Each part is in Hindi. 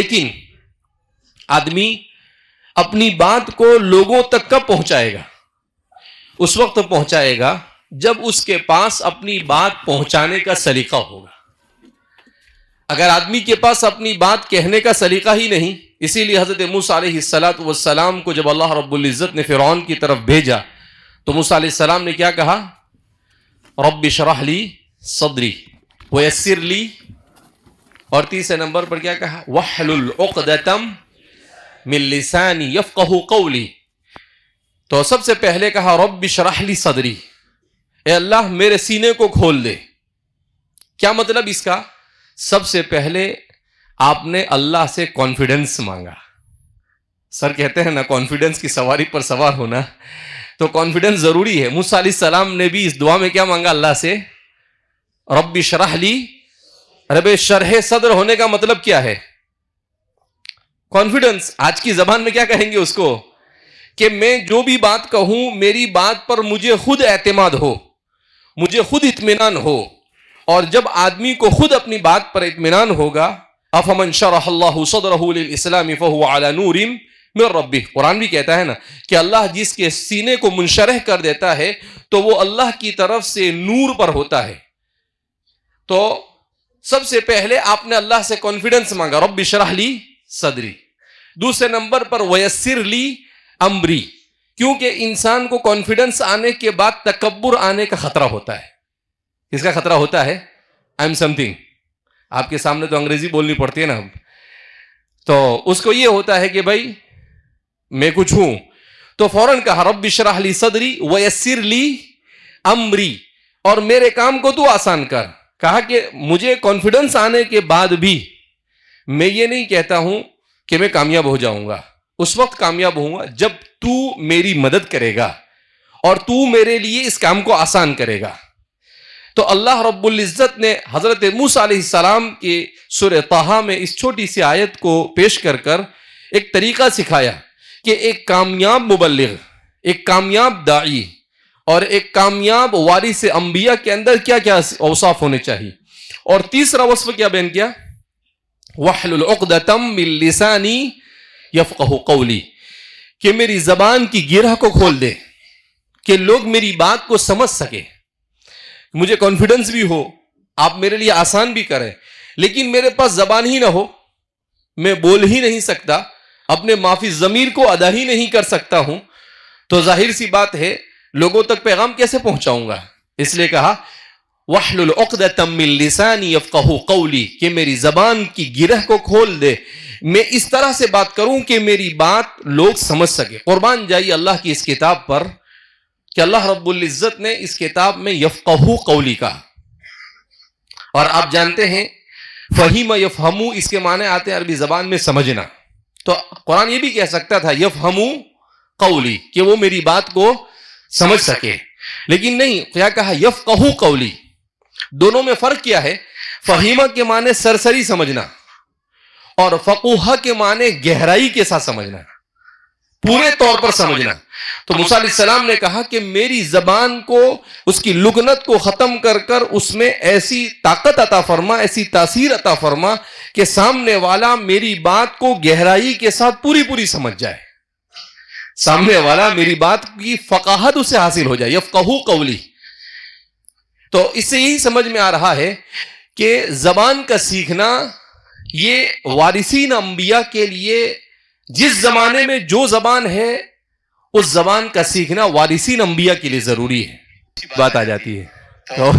लेकिन आदमी अपनी बात को लोगों तक कब पहुंचाएगा उस वक्त तो पहुंचाएगा जब उसके पास अपनी बात पहुंचाने का सलीका होगा अगर आदमी के पास अपनी बात कहने का सलीका ही नहीं इसीलिए हज़रत मूसा वसलाम को जब अल्लाह रबुल्जत ने फिर की तरफ भेजा तो मूसा ने क्या कहा रब शराहली सदरी वयसरली और तीसरे नंबर पर क्या कहा वहलुलतम मिलसानी यफ़ कौली तो सबसे पहले कहा रब शराहली सदरी ए अल्लाह मेरे सीने को खोल दे क्या मतलब इसका सबसे पहले आपने अल्लाह से कॉन्फिडेंस मांगा सर कहते हैं ना कॉन्फिडेंस की सवारी पर सवार होना तो कॉन्फिडेंस ज़रूरी है मूसा सलाम ने भी इस दुआ में क्या मांगा अल्लाह से रब्बी शराहली अरे भाई शरह सदर होने का मतलब क्या है कॉन्फिडेंस आज की जबान में क्या कहेंगे उसको कि मैं जो भी बात कहूं मेरी बात पर मुझे खुद एतमाद हो मुझे खुद इतमान हो और जब आदमी को खुद अपनी बात पर इतमान होगा अफमन शरहल्लासदरसलामी फ़ला मेर रबी कुरान भी कहता है ना कि अल्लाह जिसके सीने को मुनशरह कर देता है तो वो अल्लाह की तरफ से नूर पर होता है तो सबसे पहले आपने अल्लाह से कॉन्फिडेंस मांगा रब ली सदरी दूसरे नंबर पर वयसर ली अमरी क्योंकि इंसान को कॉन्फिडेंस आने के बाद तकबर आने का खतरा होता है इसका खतरा होता है आई एम समथिंग आपके सामने तो अंग्रेजी बोलनी पड़ती है ना तो उसको ये होता है कि भाई मैं कुछ हूं तो फौरन कहा रब शराहली सदरी वयसर ली अमरी और मेरे काम को तू आसान कर कहा कि मुझे कॉन्फिडेंस आने के बाद भी मैं ये नहीं कहता हूं कि मैं कामयाब हो जाऊंगा उस वक्त कामयाब होऊंगा जब तू मेरी मदद करेगा और तू मेरे लिए इस काम को आसान करेगा तो अल्लाह रब्बुल इज़्ज़त ने हज़रत मूसम के सुर तहा में इस छोटी सी आयत को पेश कर कर एक तरीका सिखाया कि एक कामयाब मुबलग एक कामयाब दाई और एक कामयाब वारिस अंबिया के अंदर क्या क्या औसाफ होने चाहिए और तीसरा वस्व क्या बहन किया वाहम लिसानी यफ़ कौली कि मेरी जबान की गिरह को खोल दे कि लोग मेरी बात को समझ सके मुझे कॉन्फिडेंस भी हो आप मेरे लिए आसान भी करें लेकिन मेरे पास जबान ही ना हो मैं बोल ही नहीं सकता अपने माफी जमीर को अदा ही नहीं कर सकता हूं तो जाहिर सी बात है लोगों तक पैगाम कैसे पहुंचाऊंगा इसलिए कहा वाहसानी कौली कि मेरी जबान की गिरह को खोल दे मैं इस तरह से बात करूं कि मेरी बात लोग समझ सके कुर्बान जाइए अल्लाह की इस किताब पर कि अल्लाह रबुल्जत ने इस किताब में यफकहू कौली कहा और आप जानते हैं फ़हीम यफ़हमू इसके माने आते हैं अरबी ज़बान में समझना तो कुरान ये भी कह सकता था यफ़हमू कौली कि वो मेरी बात को समझ सके लेकिन नहीं क्या कहा यफ कहू कौली दोनों में फर्क क्या है फहीमा के माने सरसरी समझना और फकूहा के माने गहराई के साथ समझना पूरे तौर पर समझना तो सलाम ने कहा कि मेरी जबान को उसकी लुगनत को खत्म कर कर उसमें ऐसी ताकत अता फरमा ऐसी तासीर अता फरमा कि सामने वाला मेरी बात को गहराई के साथ पूरी पूरी समझ जाए सामने वाला मेरी बात की फकाहत उसे हासिल हो जाए कहू कौली तो इससे यही समझ में आ रहा है कि जबान का सीखना ये वारिसिन अंबिया के लिए जिस जमाने में जो जबान है उस जबान का सीखना वारिसन अंबिया के लिए जरूरी है बात आ जाती है तो,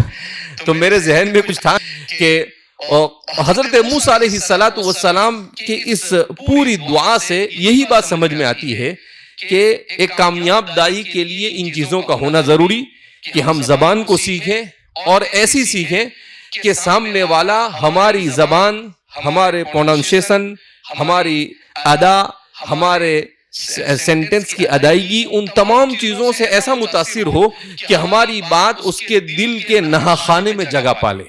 तो मेरे जहन में कुछ था कि हजरत मूसा सलात वसलाम के इस पूरी दुआ से यही बात समझ में आती है कि एक कामयाब दाई के लिए इन चीज़ों का होना ज़रूरी कि हम जबान को सीखें और ऐसी सीखें कि सामने वाला हमारी जबान हमारे प्रोनाउंसिएशन हमारी अदा हमारे सेंटेंस की अदायगी उन तमाम चीज़ों से ऐसा मुतासर हो कि हमारी बात उसके दिल के नहा खाने में जगह पाले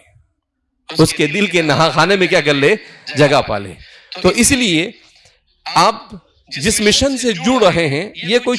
उसके दिल के नहा खाने में क्या कर ले जगह पाले तो इसलिए आप जिस मिशन से जुड़ रहे हैं ये कोई